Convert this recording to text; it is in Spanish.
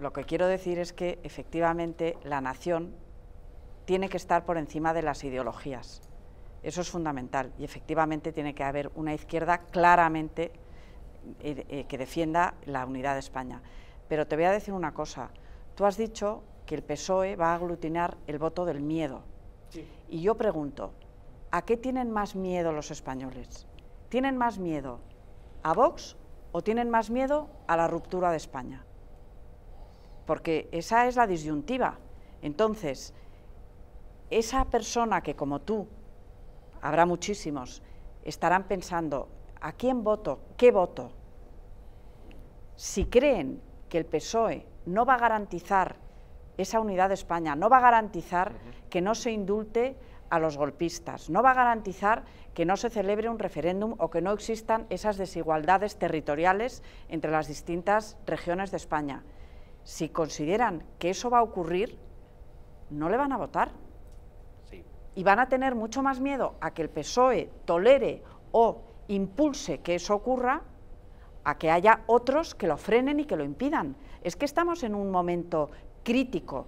lo que quiero decir es que efectivamente la nación tiene que estar por encima de las ideologías. Eso es fundamental y efectivamente tiene que haber una izquierda claramente eh, eh, que defienda la unidad de España. Pero te voy a decir una cosa, tú has dicho que el PSOE va a aglutinar el voto del miedo. Y yo pregunto, ¿a qué tienen más miedo los españoles? ¿Tienen más miedo a Vox o tienen más miedo a la ruptura de España? porque esa es la disyuntiva. Entonces, esa persona que como tú, habrá muchísimos, estarán pensando, ¿a quién voto? ¿Qué voto? Si creen que el PSOE no va a garantizar esa unidad de España, no va a garantizar que no se indulte a los golpistas, no va a garantizar que no se celebre un referéndum o que no existan esas desigualdades territoriales entre las distintas regiones de España si consideran que eso va a ocurrir, no le van a votar. Y van a tener mucho más miedo a que el PSOE tolere o impulse que eso ocurra a que haya otros que lo frenen y que lo impidan. Es que estamos en un momento crítico.